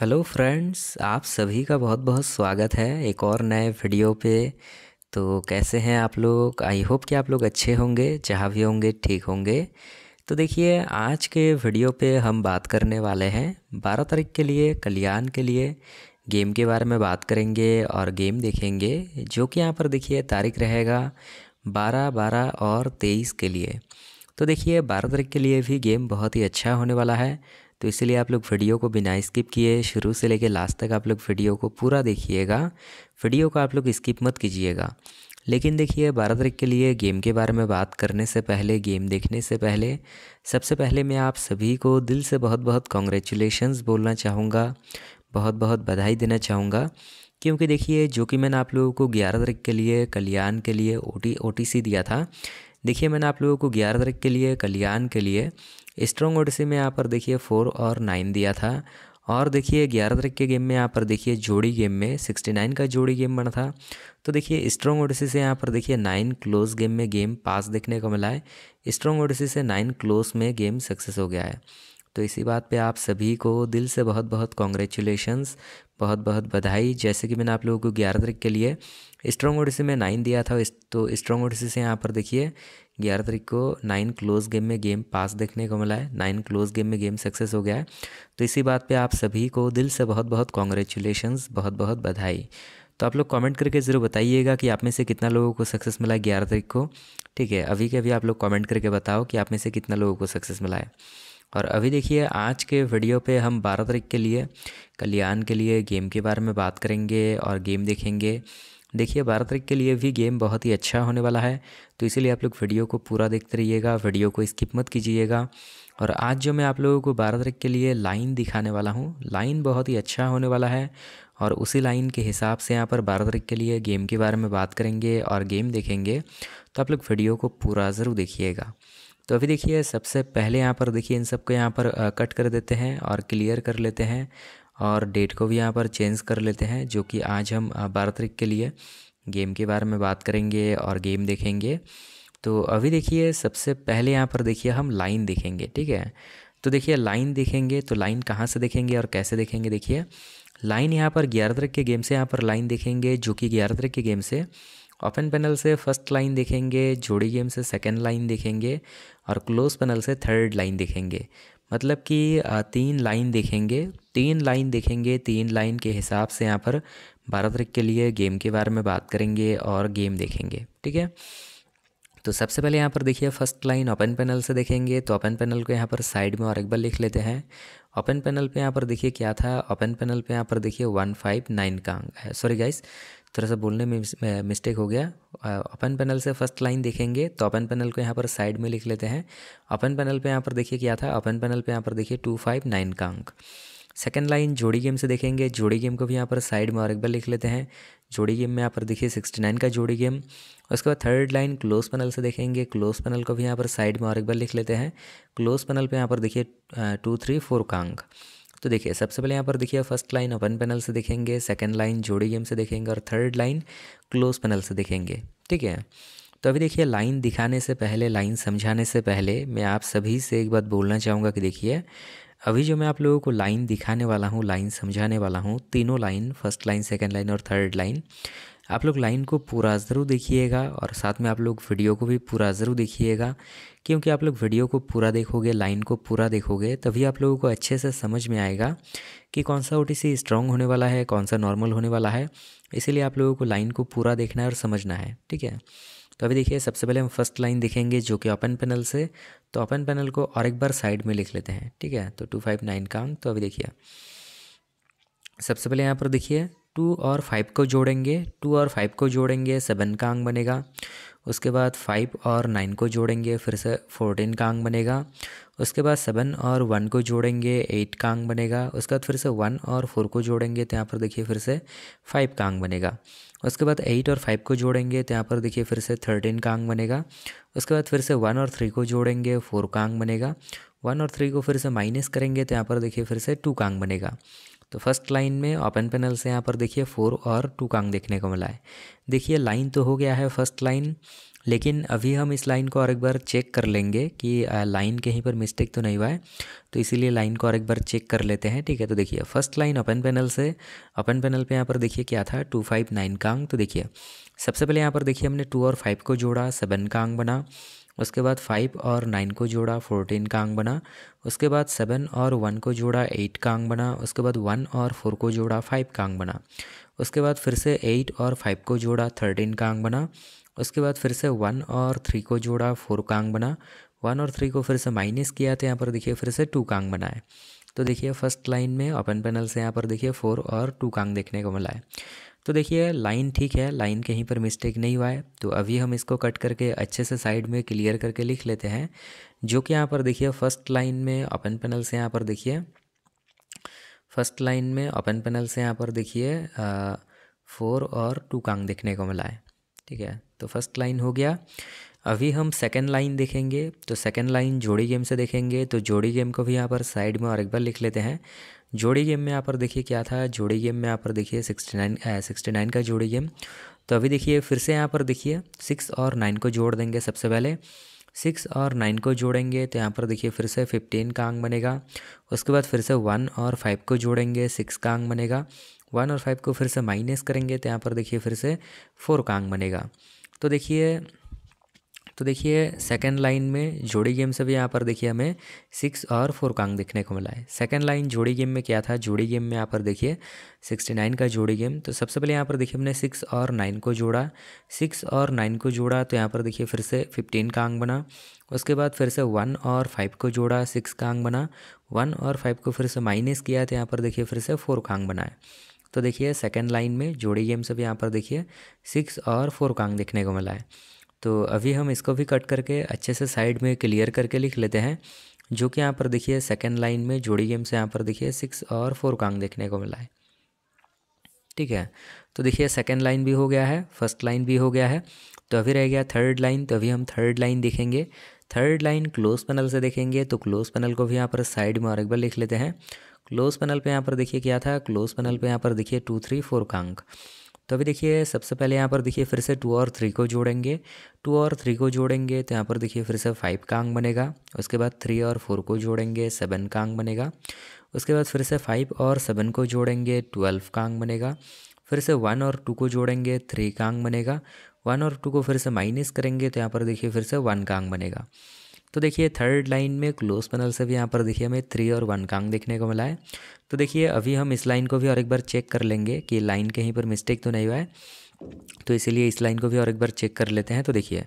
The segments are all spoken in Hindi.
हेलो फ्रेंड्स आप सभी का बहुत बहुत स्वागत है एक और नए वीडियो पे तो कैसे हैं आप लोग आई होप कि आप लोग अच्छे होंगे जहाँ भी होंगे ठीक होंगे तो देखिए आज के वीडियो पे हम बात करने वाले हैं बारह तारीख के लिए कल्याण के लिए गेम के बारे में बात करेंगे और गेम देखेंगे जो कि यहाँ पर देखिए तारीख रहेगा बारह बारह और तेईस के लिए तो देखिए बारह तारीख के लिए भी गेम बहुत ही अच्छा होने वाला है तो इसलिए आप लोग वीडियो को बिना स्किप किए शुरू से लेकर लास्ट तक आप लोग वीडियो को पूरा देखिएगा वीडियो को आप लोग स्किप मत कीजिएगा लेकिन देखिए बारह तारीख के लिए गेम के बारे में बात करने से पहले गेम देखने से पहले सबसे पहले मैं आप सभी को दिल से बहुत बहुत कॉन्ग्रेचुलेशन बोलना चाहूँगा बहुत बहुत बधाई देना चाहूँगा क्योंकि देखिए जो कि मैंने आप लोगों को ग्यारह तारीख के लिए कल्याण के लिए ओ टी दिया था देखिए मैंने आप लोगों को ग्यारह तारीख के लिए कल्याण के लिए स्ट्रॉन्ग ओडिसी में यहाँ पर देखिए फोर और नाइन दिया था और देखिए ग्यारह तारीख के गेम में यहाँ पर देखिए जोड़ी गेम में सिक्सटी नाइन का जोड़ी गेम बना था तो देखिए स्ट्रॉन्ग ओडिसी से यहाँ पर देखिए नाइन क्लोज गेम में गेम पास देखने को मिला है स्ट्रॉन्ग ओडिसी से नाइन क्लोज में गेम सक्सेस हो गया है तो इसी बात पे आप सभी को दिल से बहुत बहुत कॉन्ग्रेचुलेशंस बहुत बहुत बधाई जैसे कि मैंने आप लोगों को ग्यारह तरीक के लिए स्ट्रॉन्ग ओडिसी में नाइन दिया था तो स्ट्रॉन्ग ओडिसी से यहाँ पर देखिए ग्यारह तारीख को नाइन क्लोज गेम में गेम पास देखने को मिला है नाइन क्लोज गेम में गेम सक्सेस हो गया है तो इसी बात पे आप सभी को दिल से बहुत बहुत कॉन्ग्रेचुलेशंस बहुत बहुत बधाई तो आप लोग कमेंट करके ज़रूर बताइएगा कि आप में से कितना लोगों को सक्सेस मिला है ग्यारह तारीख को ठीक है अभी के अभी आप लोग कॉमेंट करके बताओ कि आप में से कितना लोगों को सक्सेस मिला है और अभी देखिए आज के वीडियो पे हम 12 तारीख के लिए कल्याण के लिए गेम के बारे में बात करेंगे और गेम देखेंगे देखिए भारत के लिए भी गेम बहुत ही अच्छा होने वाला है तो इसीलिए आप लोग वीडियो को पूरा देखते रहिएगा वीडियो को स्किप मत कीजिएगा और आज जो मैं आप लोगों को भारत के लिए लाइन दिखाने वाला हूँ लाइन बहुत ही अच्छा होने वाला है और उसी लाइन के हिसाब से यहाँ पर भारत के लिए गेम के बारे में बात करेंगे और गेम देखेंगे तो आप लोग वीडियो को पूरा ज़रूर देखिएगा तो अभी देखिए सबसे पहले यहाँ पर देखिए इन सबको यहाँ पर कट कर देते हैं और क्लियर कर लेते हैं और डेट को भी यहाँ पर चेंज कर लेते हैं जो कि आज हम बारह तारीख के लिए गेम के बारे में बात करेंगे और गेम देखेंगे तो अभी देखिए सबसे पहले यहाँ पर देखिए हम लाइन देखेंगे ठीक है तो देखिए लाइन देखेंगे तो लाइन कहाँ से देखेंगे और कैसे देखेंगे देखिए लाइन यहाँ पर ग्यारह तारीख के गेम से यहाँ पर लाइन देखेंगे जो कि ग्यारह तारीख के गेम से ओपन पैनल से फर्स्ट लाइन देखेंगे जोड़ी गेम से सेकंड लाइन देखेंगे और क्लोज पैनल से थर्ड लाइन देखेंगे मतलब कि तीन लाइन देखेंगे तीन लाइन देखेंगे तीन लाइन के हिसाब से यहाँ पर बारह तारीख के लिए गेम के बारे में बात करेंगे और गेम देखेंगे ठीक है तो सबसे पहले यहाँ पर देखिए फर्स्ट लाइन ओपन पैनल से देखेंगे तो ओपन पैनल को यहाँ पर साइड में और एक बार लिख लेते हैं ओपन पैनल पे यहाँ पर देखिए क्या था ओपन पैनल पे यहाँ पर देखिए वन फाइव नाइन का अंक है सॉरी गाइस थोड़ा सा बोलने में मिस्टेक हो गया अपन पैनल से फर्स्ट लाइन देखेंगे तो अपन पैनल को यहाँ पर साइड में लिख लेते हैं अपन पैनल पे यहाँ पर देखिए क्या था अपन पैनल पे यहाँ पर देखिए टू फाइव नाइन का अंक सेकेंड लाइन जोड़ी गेम से देखेंगे जोड़ी गेम को भी यहाँ पर साइड में और एक बार लिख लेते हैं जोड़ी गेम में यहाँ पर देखिए सिक्सटी नाइन का जोड़ी गेम उसके बाद थर्ड लाइन क्लोज पैनल से देखेंगे क्लोज पैनल को भी यहाँ पर साइड में और एक बार लिख लेते हैं क्लोज पैनल पे यहाँ पर देखिए टू थ्री फोर का अंक तो देखिए सबसे पहले यहाँ पर देखिए फर्स्ट लाइन ओपन पैनल से देखेंगे सेकेंड लाइन जोड़ी गेम से देखेंगे और थर्ड लाइन क्लोज पैनल से देखेंगे ठीक है तो अभी देखिए लाइन दिखाने से पहले लाइन समझाने से पहले मैं आप सभी से एक बात बोलना चाहूँगा कि देखिए अभी जो मैं आप लोगों को लाइन दिखाने वाला हूँ लाइन समझाने वाला हूँ तीनों line first line second line और थर्ड लाइन आप लोग लाइन को पूरा ज़रूर देखिएगा और साथ में आप लोग वीडियो को भी पूरा ज़रूर देखिएगा क्योंकि आप लोग वीडियो को पूरा देखोगे लाइन को पूरा देखोगे तभी आप लोगों को अच्छे से समझ में आएगा कि कौन सा ओ टी स्ट्रॉन्ग होने वाला है कौन सा नॉर्मल होने वाला है इसीलिए आप लोगों को लाइन को पूरा देखना है और समझना है ठीक है तो अभी देखिए सबसे पहले हम फर्स्ट लाइन देखेंगे जो कि ओपन पैनल से तो ओपन पैनल को और एक बार साइड में लिख लेते हैं ठीक है तो टू फाइव नाइन काउंट तो अभी देखिए सबसे पहले यहाँ पर देखिए टू और फाइव को जोड़ेंगे टू और फाइव को जोड़ेंगे सेवन का अंक बनेगा उसके बाद फाइव और नाइन को जोड़ेंगे फिर से फोर्टीन का अंक बनेगा उसके बाद सेवन और वन को जोड़ेंगे एट का अंक बनेगा उसके बाद फिर से वन और फोर को जोड़ेंगे तो यहाँ पर देखिए फिर से फाइव का अंक बनेगा उसके बाद एट और फाइव को जोड़ेंगे तो यहाँ पर देखिए फिर से थर्टीन का अंक बनेगा उसके बाद फिर से वन और थ्री को जोड़ेंगे फोर का अंक बनेगा वन और थ्री को फिर से माइनस करेंगे तो यहाँ पर देखिए फिर से टू का अंक बनेगा तो फर्स्ट लाइन में ओपन पैनल से यहाँ पर देखिए फोर और टू कांग देखने को मिला है देखिए लाइन तो हो गया है फर्स्ट लाइन लेकिन अभी हम इस लाइन को और एक बार चेक कर लेंगे कि लाइन कहीं पर मिस्टेक तो नहीं हुआ है तो इसीलिए लाइन को और एक बार चेक कर लेते हैं ठीक है तो देखिए फर्स्ट लाइन ओपन पैनल से ओपन पैनल पे यहाँ पर देखिए क्या था टू फाइव नाइन कांग तो देखिए सबसे पहले यहाँ पर देखिए हमने टू और फाइव को जोड़ा सेवन कांग बना उसके बाद फाइव और नाइन को जोड़ा फोर्टीन का अंक बना उसके बाद सेवन और वन को जोड़ा एट का अंक बना उसके बाद वन और फोर को जोड़ा फाइव का अंक बना उसके बाद फिर से एट और फाइव को जोड़ा थर्टीन का अंक बना उसके बाद फिर से वन और थ्री को जोड़ा फोर का अंक बना वन और थ्री को फिर से माइनस किया तो यहाँ पर देखिए फिर से टू कांग बना है तो देखिए फर्स्ट लाइन में ओपन पैनल से यहाँ पर देखिए फोर और टू कांग देखने को मिला है तो देखिए लाइन ठीक है लाइन कहीं पर मिस्टेक नहीं हुआ है तो अभी हम इसको कट करके अच्छे से साइड में क्लियर करके लिख लेते हैं जो कि यहाँ पर देखिए फर्स्ट लाइन में ओपन पैनल से यहाँ पर देखिए फर्स्ट लाइन में ओपन पैनल से यहाँ पर देखिए फोर और टू कांग देखने को मिला है ठीक है तो फर्स्ट लाइन हो गया अभी हम सेकेंड लाइन देखेंगे तो सेकेंड लाइन जोड़ी गेम से देखेंगे तो जोड़ी गेम को भी यहाँ पर साइड में और एक बार लिख लेते हैं जोड़ी गेम में यहाँ पर देखिए क्या था जोड़ी गेम में यहाँ पर देखिए सिक्सटी नाइन सिक्सटी नाइन का जोड़ी गेम तो अभी देखिए फिर से यहाँ पर देखिए सिक्स और नाइन को जोड़ देंगे सबसे पहले सिक्स और नाइन को जोड़ेंगे तो यहाँ पर देखिए फिर से फिफ्टीन का अंक बनेगा उसके बाद फिर से वन और फाइव को जोड़ेंगे सिक्स का अंक बनेगा वन और फाइव को फिर से माइनस करेंगे तो यहाँ पर देखिए फिर से फोर का अंक बनेगा तो देखिए तो देखिए सेकेंड लाइन में जोड़ी गेम से भी यहाँ पर देखिए हमें सिक्स और फोर कांग देखने को मिला है सेकेंड लाइन जोड़ी गेम में क्या था जोड़ी गेम में यहाँ पर देखिए सिक्सटी नाइन का जोड़ी गेम तो सबसे पहले यहाँ पर देखिए हमने सिक्स और नाइन को जोड़ा सिक्स और नाइन को जोड़ा तो यहाँ पर देखिए फिर से फिफ्टीन का अंक बना उसके बाद फिर से वन और फाइव को जोड़ा सिक्स का अंक बना वन और फाइव को फिर से माइनस किया तो यहाँ पर देखिए फिर से फोर का अंक तो देखिए सेकेंड लाइन में जोड़ी गेम से भी यहाँ पर देखिए सिक्स और फोर कांग देखने को मिला है तो अभी हम इसको भी कट करके अच्छे से साइड में क्लियर करके लिख लेते हैं जो कि यहाँ पर देखिए सेकेंड लाइन में जोड़ी गेम से यहाँ पर देखिए सिक्स और फोर कांग देखने को मिला है ठीक है तो देखिए सेकेंड लाइन भी हो गया है फर्स्ट लाइन भी हो गया है तो अभी रह गया थर्ड लाइन तो अभी हम थर्ड लाइन देखेंगे थर्ड लाइन क्लोज पैनल से देखेंगे तो क्लोज पैनल को भी यहाँ पर साइड में और एक बार लिख लेते हैं क्लोज पैनल पे यहाँ पर देखिए क्या था क्लोज पैनल पे यहाँ पर देखिए टू थ्री फोर कांक तो अभी देखिए सबसे पहले यहाँ पर देखिए फिर से टू और थ्री को जोड़ेंगे टू और थ्री को जोड़ेंगे तो यहाँ पर देखिए फिर से फाइव का अंग बनेगा उसके बाद थ्री और फोर को जोड़ेंगे सेवन का अंग बनेगा उसके बाद फिर से फाइव और सेवन को जोड़ेंगे ट्वेल्व का अंग बनेगा फिर से वन और टू को जोड़ेंगे थ्री का अंग बनेगा वन और टू को फिर से माइनस करेंगे तो यहाँ पर देखिए फिर से वन का अंग बनेगा तो देखिए थर्ड लाइन में क्लोज पैनल से भी यहाँ पर देखिए हमें थ्री और वन कांग देखने को मिला है तो देखिए अभी हम इस लाइन को भी और एक बार चेक कर लेंगे कि लाइन कहीं पर मिस्टेक तो नहीं हुआ है तो इसीलिए इस लाइन को भी और एक बार चेक कर लेते हैं तो देखिए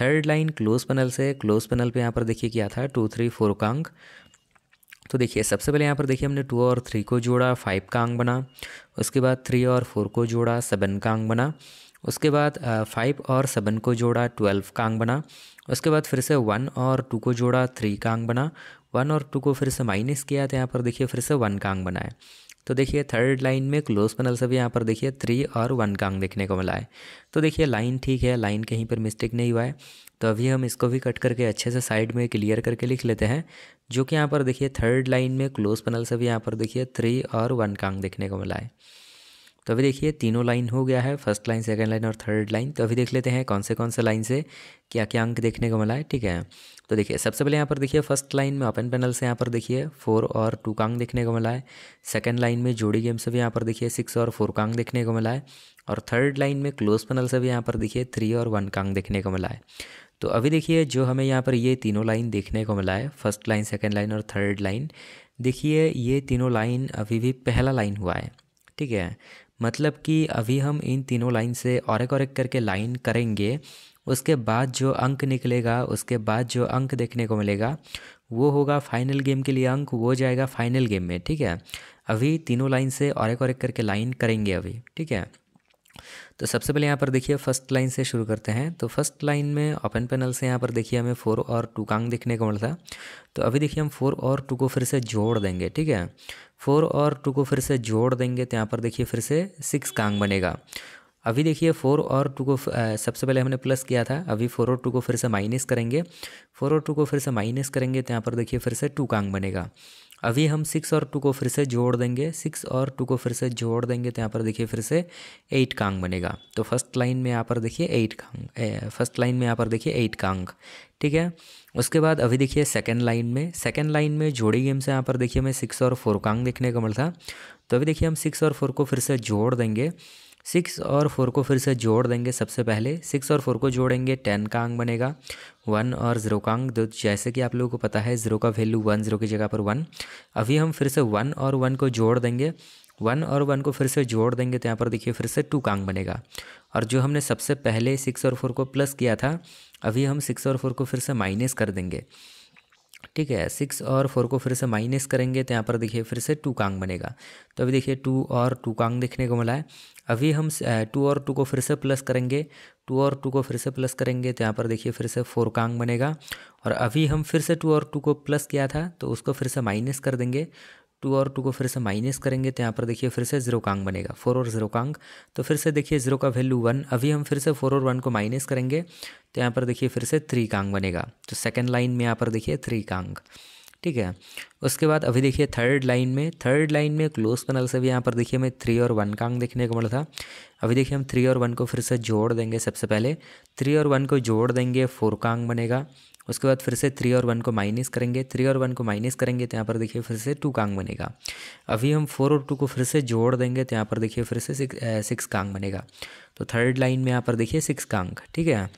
थर्ड लाइन क्लोज पैनल से क्लोज पैनल पर यहाँ पर देखिए क्या था टू थ्री फोर का तो देखिए सबसे पहले यहाँ पर देखिए हमने टू और थ्री को जोड़ा फाइव का बना उसके बाद थ्री और फोर को जोड़ा सेवन का बना उसके बाद फाइव और सेवन को जोड़ा ट्वेल्व कांग बना उसके बाद फिर से वन और टू को जोड़ा थ्री कांग बना वन और टू को फिर से माइनस किया तो यहाँ पर देखिए फिर से वन कांग बनाए बना है तो देखिए थर्ड लाइन में क्लोज पैनल से भी यहाँ पर देखिए थ्री और वन कांग देखने को मिला है तो देखिए लाइन ठीक है लाइन कहीं पर मिस्टेक नहीं हुआ है तो अभी हम इसको भी कट करके अच्छे से साइड में क्लियर करके लिख लेते हैं जो कि यहाँ पर देखिए थर्ड लाइन में क्लोज पैनल से भी यहाँ पर देखिए थ्री और वन कांग देखने को मिला है तो अभी देखिए तीनों लाइन हो गया है फर्स्ट लाइन सेकंड लाइन और थर्ड लाइन तो अभी देख लेते हैं कौन से कौन से लाइन से क्या क्या अंक देखने को मिला है ठीक है तो देखिए सबसे पहले यहाँ पर देखिए फर्स्ट लाइन में ओपन पैनल से यहाँ पर देखिए फोर और टू कांग देखने को मिला है सेकंड लाइन में जोड़ी गेम से भी यहाँ पर देखिए सिक्स और फोर कांग देखने को मिला है और थर्ड लाइन में क्लोज पैनल से भी यहाँ पर देखिए थ्री और वन कांग देखने को मिला है तो अभी देखिए जो हमें यहाँ पर ये तीनों लाइन देखने को मिला है फर्स्ट लाइन सेकेंड लाइन और थर्ड लाइन देखिए ये तीनों लाइन अभी भी पहला लाइन हुआ है ठीक है मतलब कि अभी हम इन तीनों लाइन से और एक और एक करके लाइन करेंगे उसके बाद जो अंक निकलेगा उसके बाद जो अंक देखने को मिलेगा वो होगा फाइनल गेम के लिए अंक वो जाएगा फाइनल गेम में ठीक है अभी तीनों लाइन से और एक और एक करके लाइन करेंगे अभी ठीक है तो सबसे पहले यहाँ पर देखिए फर्स्ट लाइन से शुरू करते हैं तो फर्स्ट लाइन में ओपन पैनल से यहाँ पर देखिए हमें फोर और टू कांग देखने को मिलता है तो अभी देखिए हम फोर और टू को फिर से जोड़ देंगे ठीक है फोर और टू को फिर से जोड़ देंगे तो यहाँ पर देखिए फिर से सिक्स कांग बनेगा अभी देखिए फोर और टू को सबसे पहले हमने प्लस किया था अभी फोर और टू को फिर से माइनस करेंगे फोर और टू को फिर से माइनस करेंगे तो यहाँ पर देखिए फिर से टू कांग बनेगा अभी हम सिक्स और टू को फिर से जोड़ देंगे सिक्स और टू को फिर से जोड़ देंगे तो यहाँ पर देखिए फिर से एट कांग बनेगा तो फर्स्ट लाइन में यहाँ पर देखिए एट कांग फर्स्ट लाइन में यहाँ पर देखिए एट कांग ठीक है उसके बाद अभी देखिए सेकेंड लाइन में सेकेंड लाइन में जोड़ी गेम से यहाँ पर देखिए हमें सिक्स और फोर कांग देखने को मिलता तो अभी देखिए हम सिक्स और फोर को फिर से जोड़ देंगे सिक्स और फोर को फिर से जोड़ देंगे सबसे पहले सिक्स और फोर को जोड़ेंगे टेन का अंक बनेगा वन और ज़ीरो का अंक दो तो जैसे कि आप लोगों को पता है ज़ीरो का वैल्यू वन ज़ीरो की जगह पर वन अभी हम फिर से वन और वन को जोड़ देंगे वन और वन को फिर से जोड़ देंगे तो यहाँ पर देखिए फिर से टू का अंक बनेगा और जो हमने सबसे पहले सिक्स और फोर को प्लस किया था अभी हम सिक्स और फोर को फिर से माइनस कर देंगे ठीक है सिक्स और फोर को फिर से माइनस करेंगे तो यहाँ पर देखिए फिर से टू कांग बनेगा तो अभी देखिए टू और टू कांग देखने को मिला है अभी हम टू और टू को फिर से प्लस करेंगे टू और टू को फिर से प्लस करेंगे तो यहाँ पर देखिए फिर से फोर कांग बनेगा और अभी हम फिर से टू और टू को प्लस किया था तो उसको फिर से माइनस कर देंगे टू और टू को फिर से माइनस करेंगे तो यहाँ पर देखिए फिर से जीरो कांग बनेगा फोर और जीरो कांग तो फिर से देखिए जीरो का वैल्यू वन अभी हम फिर से फोर और वन को माइनस करेंगे तो यहाँ पर देखिए फिर से थ्री कांग बनेगा तो सेकेंड लाइन में यहाँ पर देखिए थ्री कांग ठीक है उसके बाद अभी देखिए थर्ड लाइन में थर्ड लाइन में क्लोज पैनल से भी यहाँ पर देखिए हमें थ्री और वन का अंक देखने को मिला था अभी देखिए हम थ्री और वन को फिर से जोड़ देंगे सबसे पहले थ्री और वन को जोड़ देंगे फोर का अंक बनेगा उसके बाद फिर से थ्री और वन को माइनस करेंगे थ्री और वन को माइनस करेंगे तो यहाँ पर देखिए फिर से टू कांग बनेगा अभी हम फोर और टू को फिर से जोड़ देंगे तो यहाँ पर देखिए फिर से सिक्स कांग बनेगा तो थर्ड लाइन में यहाँ पर देखिए सिक्स कांग ठीक है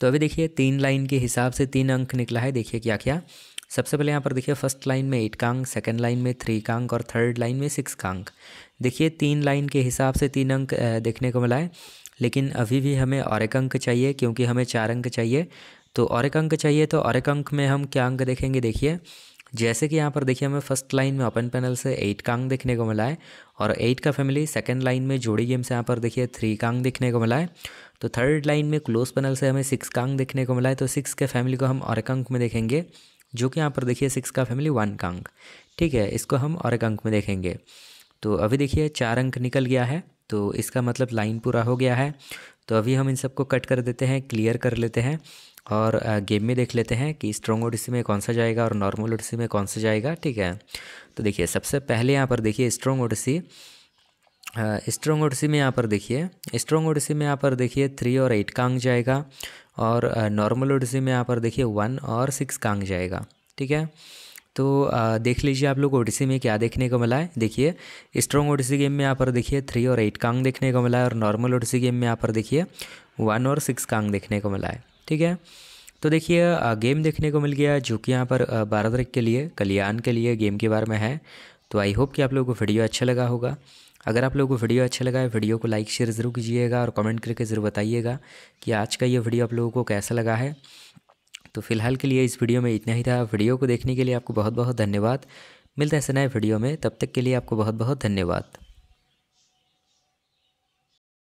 तो अभी देखिए तीन लाइन के हिसाब से तीन अंक निकला है देखिए क्या क्या सबसे पहले यहाँ पर देखिए फर्स्ट लाइन में एट कांक सेकेंड लाइन में थ्री कांक और थर्ड लाइन में सिक्स कांक देखिए तीन लाइन के हिसाब से तीन अंक देखने को मिला है लेकिन अभी भी हमें और एक अंक चाहिए क्योंकि हमें चार अंक चाहिए तो और एक अंक चाहिए तो और एक अंक में हम क्या अंक देखेंगे देखिए जैसे कि यहाँ पर देखिए हमें फर्स्ट लाइन में ओपन पैनल से एट कांग देखने को मिला है और एट का फैमिली सेकंड लाइन में जोड़ी गेम से यहाँ पर देखिए थ्री कांग देखने को मिला है तो थर्ड लाइन में क्लोज पैनल से हमें सिक्स कांग देखने को मिला है तो सिक्स के फैमिली को हम और एक अंक में देखेंगे जो कि यहाँ पर देखिए सिक्स का फैमिली वन का अंक ठीक है इसको हम और एक अंक में देखेंगे तो अभी देखिए चार अंक निकल गया है तो इसका मतलब लाइन पूरा हो गया है तो अभी हम इन सबको कट कर देते हैं क्लियर कर लेते हैं और गेम में देख लेते हैं कि स्ट्रॉन्ग ओडिसी में कौन सा जाएगा और नॉर्मल ओडिसी में कौन सा जाएगा ठीक है तो देखिए सबसे पहले यहाँ पर देखिए स्ट्रॉन्ग ओडिसी स्ट्रॉन्ग ओडिसी में यहाँ पर देखिए स्ट्रॉन्ग ओडिसी में यहाँ पर देखिए थ्री और एट का अंक जाएगा और नॉर्मल ओडिसी में यहाँ पर देखिए वन और सिक्स कांग जाएगा ठीक है तो देख लीजिए आप लोग ओडिसी में क्या देखने को मिला है देखिए स्ट्रॉन्ग ओडिसी गेम में यहाँ पर देखिए थ्री और एट कांग देखने को मिला है और नॉर्मल ओडिसी गेम में यहाँ पर देखिए वन और सिक्स कांग देखने को मिला है ठीक है तो देखिए गेम देखने को मिल गया जो कि यहाँ पर बारह तरीक के लिए कल्याण के लिए गेम के बारे में है तो आई होप कि आप लोगों को वीडियो अच्छा लगा होगा अगर आप लोगों को वीडियो अच्छा लगा है वीडियो को लाइक शेयर ज़रूर कीजिएगा और कमेंट करके ज़रूर बताइएगा कि आज का ये वीडियो आप लोगों को कैसा लगा है तो फिलहाल के लिए इस वीडियो में इतना ही था वीडियो को देखने के लिए आपको बहुत बहुत धन्यवाद मिलते हैं ऐसे नए वीडियो में तब तक के लिए आपको बहुत बहुत धन्यवाद